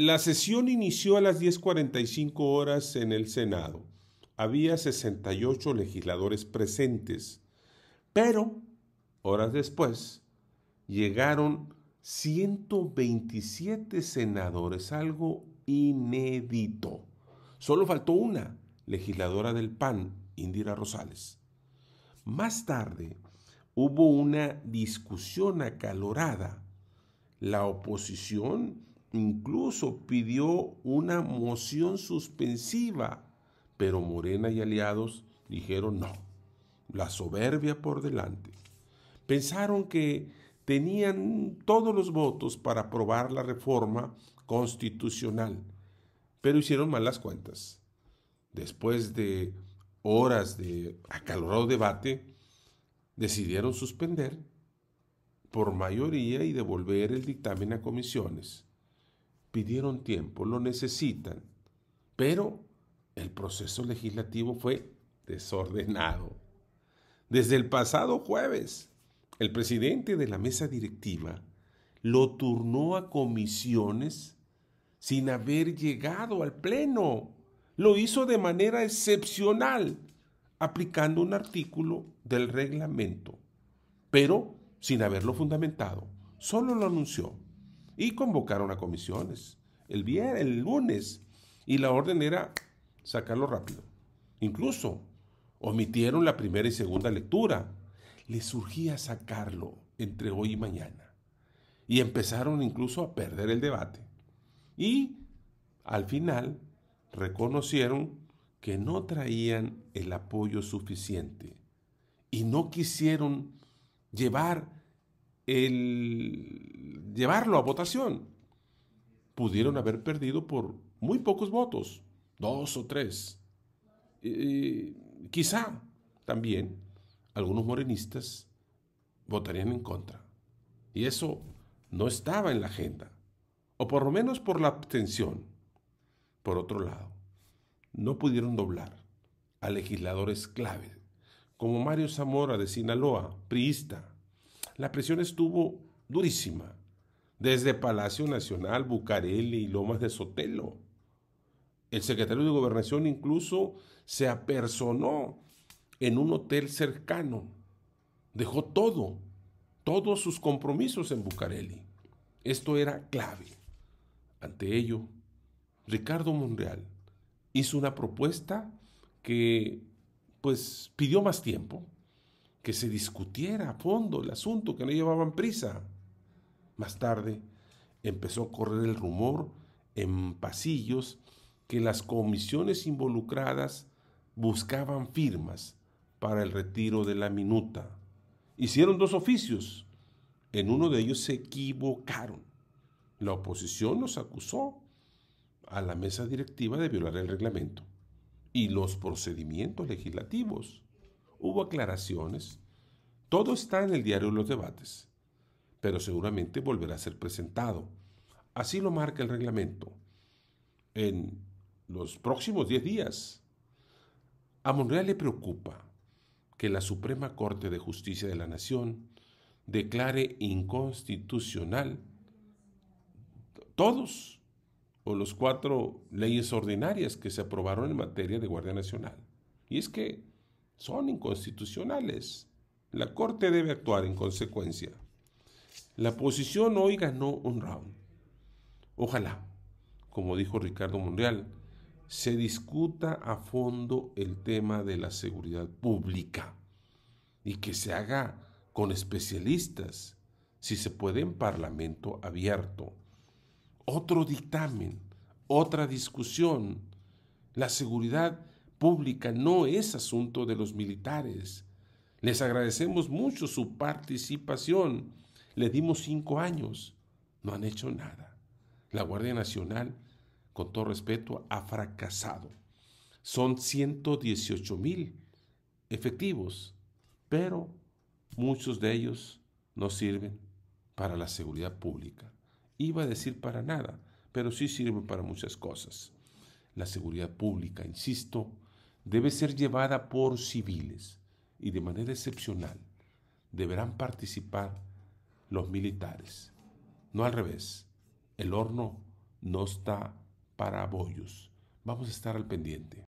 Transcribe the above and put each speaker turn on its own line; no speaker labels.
La sesión inició a las 10.45 horas en el Senado. Había 68 legisladores presentes, pero horas después llegaron 127 senadores, algo inédito. Solo faltó una, legisladora del PAN, Indira Rosales. Más tarde hubo una discusión acalorada. La oposición incluso pidió una moción suspensiva, pero Morena y aliados dijeron no, la soberbia por delante. Pensaron que tenían todos los votos para aprobar la reforma constitucional, pero hicieron malas cuentas. Después de horas de acalorado debate, decidieron suspender por mayoría y devolver el dictamen a comisiones pidieron tiempo, lo necesitan, pero el proceso legislativo fue desordenado. Desde el pasado jueves, el presidente de la mesa directiva lo turnó a comisiones sin haber llegado al Pleno. Lo hizo de manera excepcional, aplicando un artículo del reglamento, pero sin haberlo fundamentado. Solo lo anunció y convocaron a comisiones el el lunes, y la orden era sacarlo rápido. Incluso omitieron la primera y segunda lectura. Les surgía sacarlo entre hoy y mañana. Y empezaron incluso a perder el debate. Y al final reconocieron que no traían el apoyo suficiente y no quisieron llevar el llevarlo a votación. Pudieron haber perdido por muy pocos votos, dos o tres. quizá también algunos morenistas votarían en contra. Y eso no estaba en la agenda, o por lo menos por la abstención. Por otro lado, no pudieron doblar a legisladores clave, como Mario Zamora de Sinaloa, priista, la presión estuvo durísima, desde Palacio Nacional, Bucareli y Lomas de Sotelo. El secretario de Gobernación incluso se apersonó en un hotel cercano. Dejó todo, todos sus compromisos en Bucareli. Esto era clave. Ante ello, Ricardo Monreal hizo una propuesta que pues pidió más tiempo, que se discutiera a fondo el asunto, que no llevaban prisa. Más tarde empezó a correr el rumor en pasillos que las comisiones involucradas buscaban firmas para el retiro de la minuta. Hicieron dos oficios. En uno de ellos se equivocaron. La oposición los acusó a la mesa directiva de violar el reglamento y los procedimientos legislativos hubo aclaraciones. Todo está en el diario de los debates, pero seguramente volverá a ser presentado. Así lo marca el reglamento. En los próximos 10 días, a Monreal le preocupa que la Suprema Corte de Justicia de la Nación declare inconstitucional todos o los cuatro leyes ordinarias que se aprobaron en materia de Guardia Nacional. Y es que son inconstitucionales. La Corte debe actuar en consecuencia. La posición hoy ganó un round. Ojalá, como dijo Ricardo Mundial, se discuta a fondo el tema de la seguridad pública y que se haga con especialistas, si se puede en parlamento abierto. Otro dictamen, otra discusión. La seguridad pública no es asunto de los militares. Les agradecemos mucho su participación. Le dimos cinco años. No han hecho nada. La Guardia Nacional, con todo respeto, ha fracasado. Son 118 mil efectivos, pero muchos de ellos no sirven para la seguridad pública. Iba a decir para nada, pero sí sirven para muchas cosas. La seguridad pública, insisto, debe ser llevada por civiles y de manera excepcional deberán participar los militares. No al revés, el horno no está para bollos. Vamos a estar al pendiente.